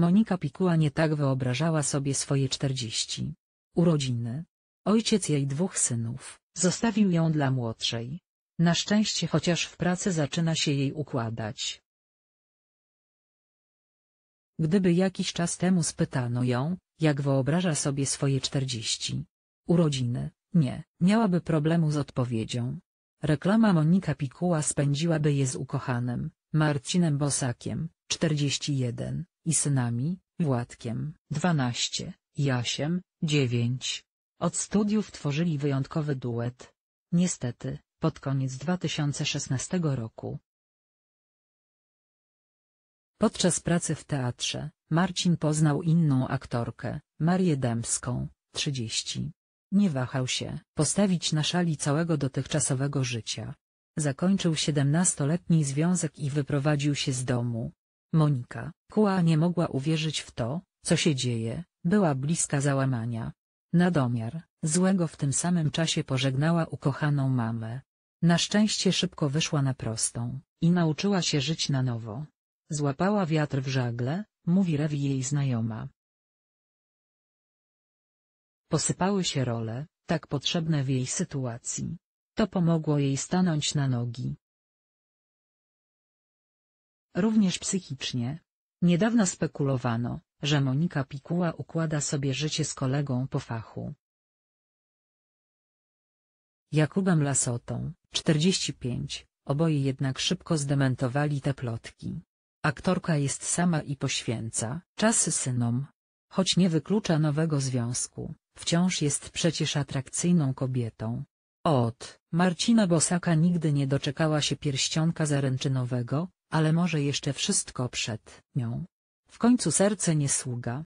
Monika Pikuła nie tak wyobrażała sobie swoje czterdzieści. Urodziny. Ojciec jej dwóch synów, zostawił ją dla młodszej. Na szczęście chociaż w pracy zaczyna się jej układać. Gdyby jakiś czas temu spytano ją, jak wyobraża sobie swoje czterdzieści urodziny, nie, miałaby problemu z odpowiedzią. Reklama Monika Pikuła spędziłaby je z ukochanym, Marcinem Bosakiem, 41, i synami, Władkiem, 12, Jasiem, 9. Od studiów tworzyli wyjątkowy duet. Niestety, pod koniec 2016 roku. Podczas pracy w teatrze, Marcin poznał inną aktorkę, Marię Dębską, 30. Nie wahał się postawić na szali całego dotychczasowego życia. Zakończył 17-letni związek i wyprowadził się z domu, Monika, kuła nie mogła uwierzyć w to, co się dzieje, była bliska załamania. Nadomiar, złego w tym samym czasie pożegnała ukochaną mamę. Na szczęście szybko wyszła na prostą i nauczyła się żyć na nowo. Złapała wiatr w żagle, mówi Rewi jej znajoma. Posypały się role, tak potrzebne w jej sytuacji. To pomogło jej stanąć na nogi. Również psychicznie. Niedawno spekulowano, że Monika Pikuła układa sobie życie z kolegą po fachu. Jakubem Lasotą, 45, oboje jednak szybko zdementowali te plotki. Aktorka jest sama i poświęca czasy synom. Choć nie wyklucza nowego związku, wciąż jest przecież atrakcyjną kobietą. Od Marcina Bosaka nigdy nie doczekała się pierścionka zaręczynowego, ale może jeszcze wszystko przed nią. W końcu serce nie sługa,